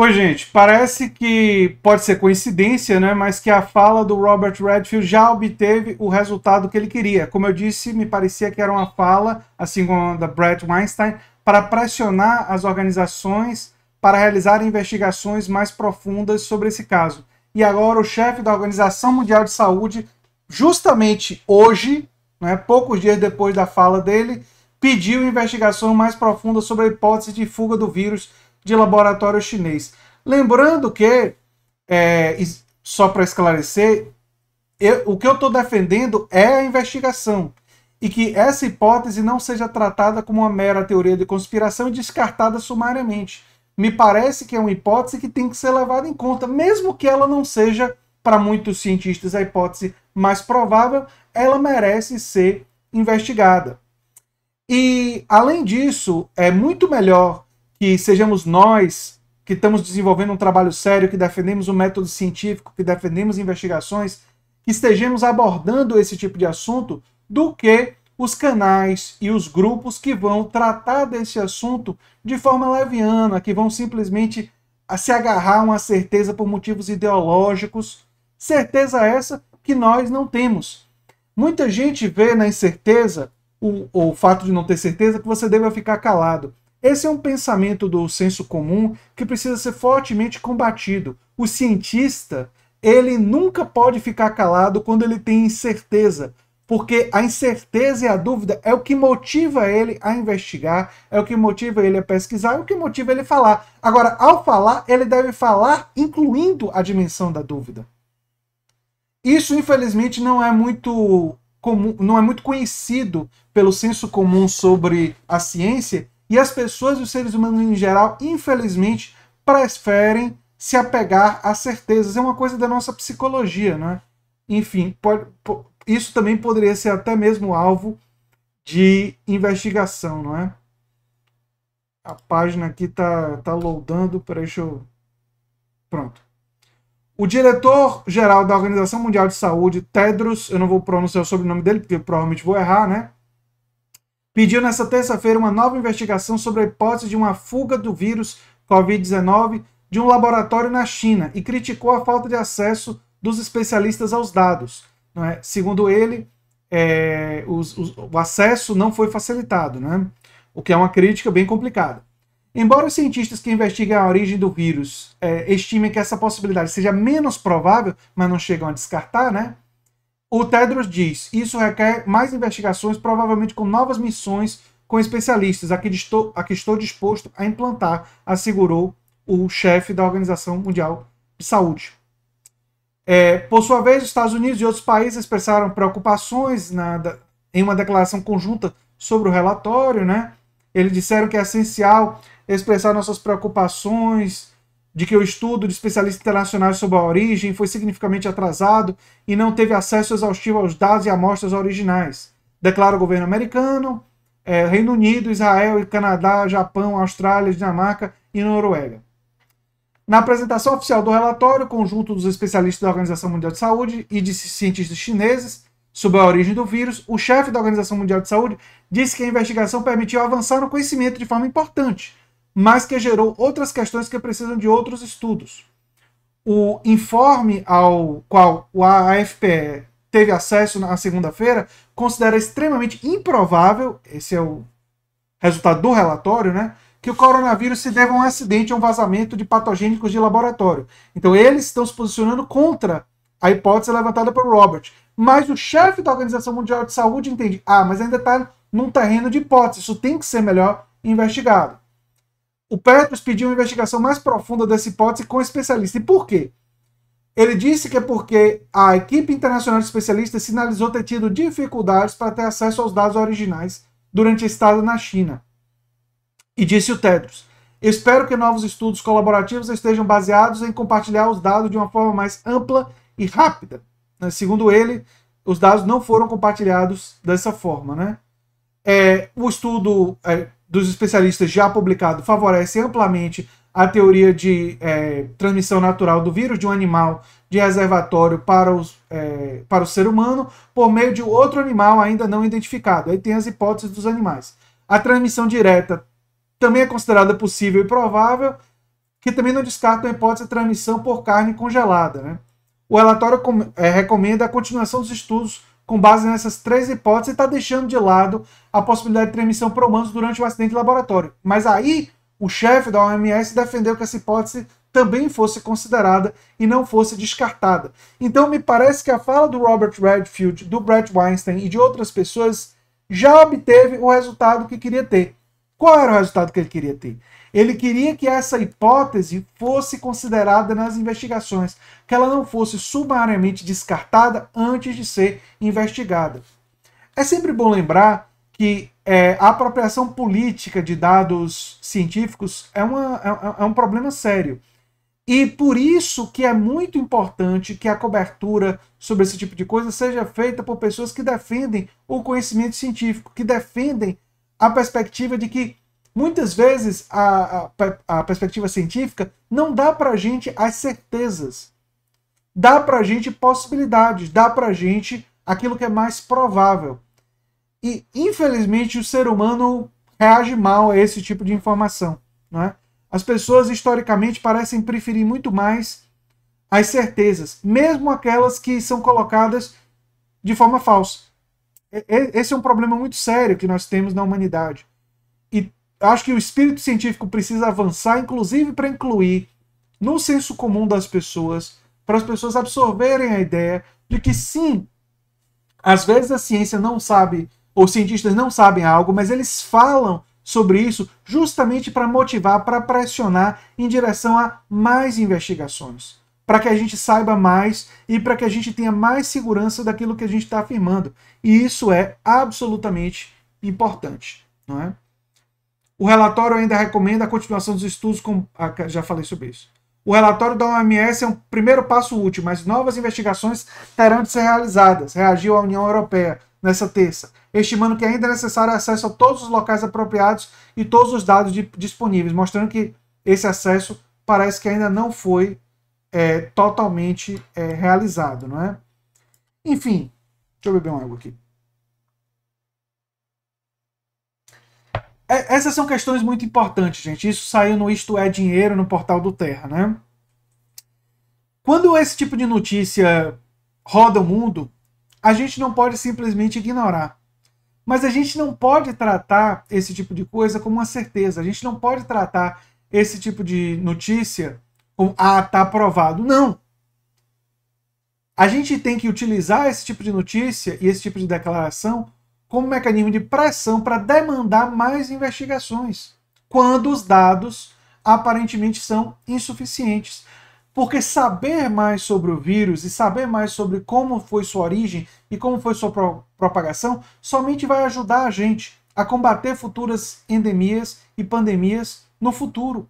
Oi, gente. Parece que pode ser coincidência, né? Mas que a fala do Robert Redfield já obteve o resultado que ele queria. Como eu disse, me parecia que era uma fala, assim como a da Brett Weinstein, para pressionar as organizações para realizar investigações mais profundas sobre esse caso. E agora o chefe da Organização Mundial de Saúde, justamente hoje, né, poucos dias depois da fala dele, pediu investigação mais profunda sobre a hipótese de fuga do vírus de laboratório chinês. Lembrando que, é, só para esclarecer, eu, o que eu estou defendendo é a investigação e que essa hipótese não seja tratada como uma mera teoria de conspiração e descartada sumariamente. Me parece que é uma hipótese que tem que ser levada em conta, mesmo que ela não seja, para muitos cientistas, a hipótese mais provável, ela merece ser investigada. E, além disso, é muito melhor que sejamos nós que estamos desenvolvendo um trabalho sério, que defendemos um método científico, que defendemos investigações, que estejamos abordando esse tipo de assunto, do que os canais e os grupos que vão tratar desse assunto de forma leviana, que vão simplesmente se agarrar a uma certeza por motivos ideológicos. Certeza essa que nós não temos. Muita gente vê na incerteza o, o fato de não ter certeza que você deve ficar calado. Esse é um pensamento do senso comum que precisa ser fortemente combatido. O cientista, ele nunca pode ficar calado quando ele tem incerteza, porque a incerteza e a dúvida é o que motiva ele a investigar, é o que motiva ele a pesquisar, é o que motiva ele a falar. Agora, ao falar, ele deve falar incluindo a dimensão da dúvida. Isso, infelizmente, não é muito comum, não é muito conhecido pelo senso comum sobre a ciência, e as pessoas e os seres humanos em geral, infelizmente, preferem se apegar a certezas. É uma coisa da nossa psicologia, né? Enfim, pode, isso também poderia ser até mesmo alvo de investigação, não é? A página aqui tá, tá loadando, peraí, deixa eu... Pronto. O diretor-geral da Organização Mundial de Saúde, Tedros, eu não vou pronunciar o sobrenome dele, porque provavelmente vou errar, né? pediu nesta terça-feira uma nova investigação sobre a hipótese de uma fuga do vírus Covid-19 de um laboratório na China e criticou a falta de acesso dos especialistas aos dados. É? Segundo ele, é, os, os, o acesso não foi facilitado, né? o que é uma crítica bem complicada. Embora os cientistas que investigam a origem do vírus é, estimem que essa possibilidade seja menos provável, mas não chegam a descartar, né? O Tedros diz: isso requer mais investigações, provavelmente com novas missões com especialistas, a que estou, a que estou disposto a implantar, assegurou o chefe da Organização Mundial de Saúde. É, por sua vez, os Estados Unidos e outros países expressaram preocupações na, em uma declaração conjunta sobre o relatório. Né? Eles disseram que é essencial expressar nossas preocupações de que o estudo de especialistas internacionais sobre a origem foi significativamente atrasado e não teve acesso exaustivo aos dados e amostras originais. Declara o governo americano, é, Reino Unido, Israel, Canadá, Japão, Austrália, Dinamarca e Noruega. Na apresentação oficial do relatório, o conjunto dos especialistas da Organização Mundial de Saúde e de cientistas chineses sobre a origem do vírus, o chefe da Organização Mundial de Saúde disse que a investigação permitiu avançar no conhecimento de forma importante mas que gerou outras questões que precisam de outros estudos. O informe ao qual a AFPE teve acesso na segunda-feira considera extremamente improvável, esse é o resultado do relatório, né, que o coronavírus se deve a um acidente ou um vazamento de patogênicos de laboratório. Então eles estão se posicionando contra a hipótese levantada por Robert. Mas o chefe da Organização Mundial de Saúde entende, ah, mas ainda está num terreno de hipótese, isso tem que ser melhor investigado o Petros pediu uma investigação mais profunda dessa hipótese com especialistas. especialista. E por quê? Ele disse que é porque a equipe internacional de especialistas sinalizou ter tido dificuldades para ter acesso aos dados originais durante a estada na China. E disse o Tedros: Espero que novos estudos colaborativos estejam baseados em compartilhar os dados de uma forma mais ampla e rápida. Né, segundo ele, os dados não foram compartilhados dessa forma. Né? É, o estudo é, dos especialistas já publicado favorece amplamente a teoria de é, transmissão natural do vírus de um animal de reservatório para, os, é, para o ser humano por meio de outro animal ainda não identificado. Aí tem as hipóteses dos animais. A transmissão direta também é considerada possível e provável, que também não descarta a hipótese de transmissão por carne congelada. Né? O relatório é, recomenda a continuação dos estudos com base nessas três hipóteses, está deixando de lado a possibilidade de transmissão para humanos durante o acidente de laboratório. Mas aí o chefe da OMS defendeu que essa hipótese também fosse considerada e não fosse descartada. Então me parece que a fala do Robert Redfield, do Brett Weinstein e de outras pessoas já obteve o resultado que queria ter. Qual era o resultado que ele queria ter? Ele queria que essa hipótese fosse considerada nas investigações, que ela não fosse sumariamente descartada antes de ser investigada. É sempre bom lembrar que é, a apropriação política de dados científicos é, uma, é, é, é um problema sério. E por isso que é muito importante que a cobertura sobre esse tipo de coisa seja feita por pessoas que defendem o conhecimento científico, que defendem a perspectiva de que muitas vezes a, a, a perspectiva científica não dá para a gente as certezas, dá para a gente possibilidades, dá para a gente aquilo que é mais provável. E, infelizmente, o ser humano reage mal a esse tipo de informação. Não é? As pessoas, historicamente, parecem preferir muito mais as certezas, mesmo aquelas que são colocadas de forma falsa esse é um problema muito sério que nós temos na humanidade. E acho que o espírito científico precisa avançar, inclusive para incluir no senso comum das pessoas, para as pessoas absorverem a ideia de que sim, às vezes a ciência não sabe, ou cientistas não sabem algo, mas eles falam sobre isso justamente para motivar, para pressionar em direção a mais investigações para que a gente saiba mais e para que a gente tenha mais segurança daquilo que a gente está afirmando. E isso é absolutamente importante. Não é? O relatório ainda recomenda a continuação dos estudos com. Ah, já falei sobre isso. O relatório da OMS é um primeiro passo útil, mas novas investigações terão de ser realizadas, reagiu a União Europeia nessa terça, estimando que ainda é necessário acesso a todos os locais apropriados e todos os dados de, disponíveis, mostrando que esse acesso parece que ainda não foi é, totalmente é, realizado, não é? Enfim, deixa eu beber uma água aqui. É, essas são questões muito importantes, gente. Isso saiu no Isto é Dinheiro, no portal do Terra, né? Quando esse tipo de notícia roda o mundo, a gente não pode simplesmente ignorar. Mas a gente não pode tratar esse tipo de coisa como uma certeza. A gente não pode tratar esse tipo de notícia como ah, tá aprovado. Não. A gente tem que utilizar esse tipo de notícia e esse tipo de declaração como mecanismo de pressão para demandar mais investigações, quando os dados aparentemente são insuficientes. Porque saber mais sobre o vírus e saber mais sobre como foi sua origem e como foi sua pro propagação somente vai ajudar a gente a combater futuras endemias e pandemias no futuro.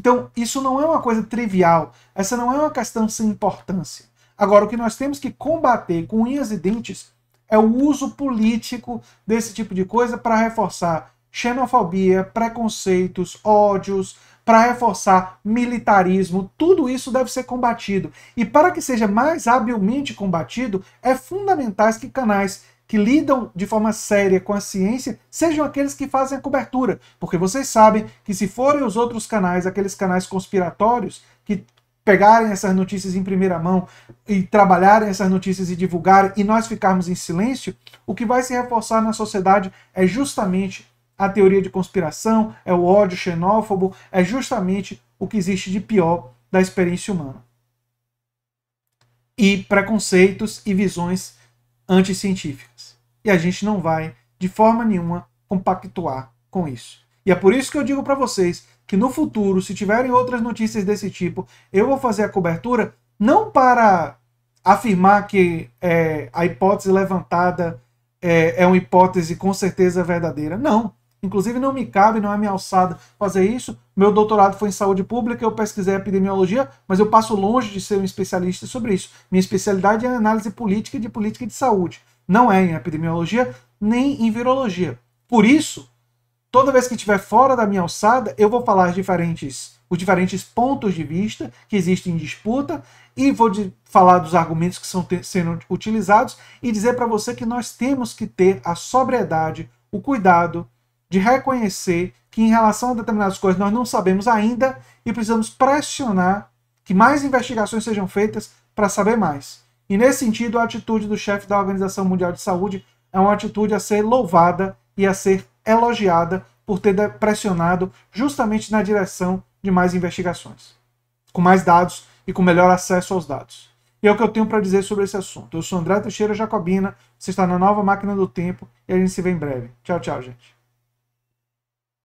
Então, isso não é uma coisa trivial, essa não é uma questão sem importância. Agora, o que nós temos que combater com unhas e dentes é o uso político desse tipo de coisa para reforçar xenofobia, preconceitos, ódios, para reforçar militarismo, tudo isso deve ser combatido. E para que seja mais habilmente combatido, é fundamental que canais que lidam de forma séria com a ciência sejam aqueles que fazem a cobertura, porque vocês sabem que se forem os outros canais, aqueles canais conspiratórios, que pegarem essas notícias em primeira mão e trabalharem essas notícias e divulgarem e nós ficarmos em silêncio, o que vai se reforçar na sociedade é justamente a teoria de conspiração, é o ódio xenófobo, é justamente o que existe de pior da experiência humana. E preconceitos e visões anticientíficas. E a gente não vai, de forma nenhuma, compactuar com isso. E é por isso que eu digo para vocês que no futuro, se tiverem outras notícias desse tipo, eu vou fazer a cobertura não para afirmar que é, a hipótese levantada é, é uma hipótese com certeza verdadeira. Não. Inclusive, não me cabe, não é minha alçada fazer isso. Meu doutorado foi em saúde pública, eu pesquisei epidemiologia, mas eu passo longe de ser um especialista sobre isso. Minha especialidade é análise política de política de saúde. Não é em epidemiologia nem em virologia. Por isso, toda vez que estiver fora da minha alçada, eu vou falar diferentes, os diferentes pontos de vista que existem em disputa e vou de, falar dos argumentos que são sendo utilizados e dizer para você que nós temos que ter a sobriedade, o cuidado de reconhecer que em relação a determinadas coisas nós não sabemos ainda e precisamos pressionar que mais investigações sejam feitas para saber mais. E nesse sentido, a atitude do chefe da Organização Mundial de Saúde é uma atitude a ser louvada e a ser elogiada por ter pressionado justamente na direção de mais investigações, com mais dados e com melhor acesso aos dados. E é o que eu tenho para dizer sobre esse assunto. Eu sou André Teixeira Jacobina, você está na nova máquina do tempo e a gente se vê em breve. Tchau, tchau, gente.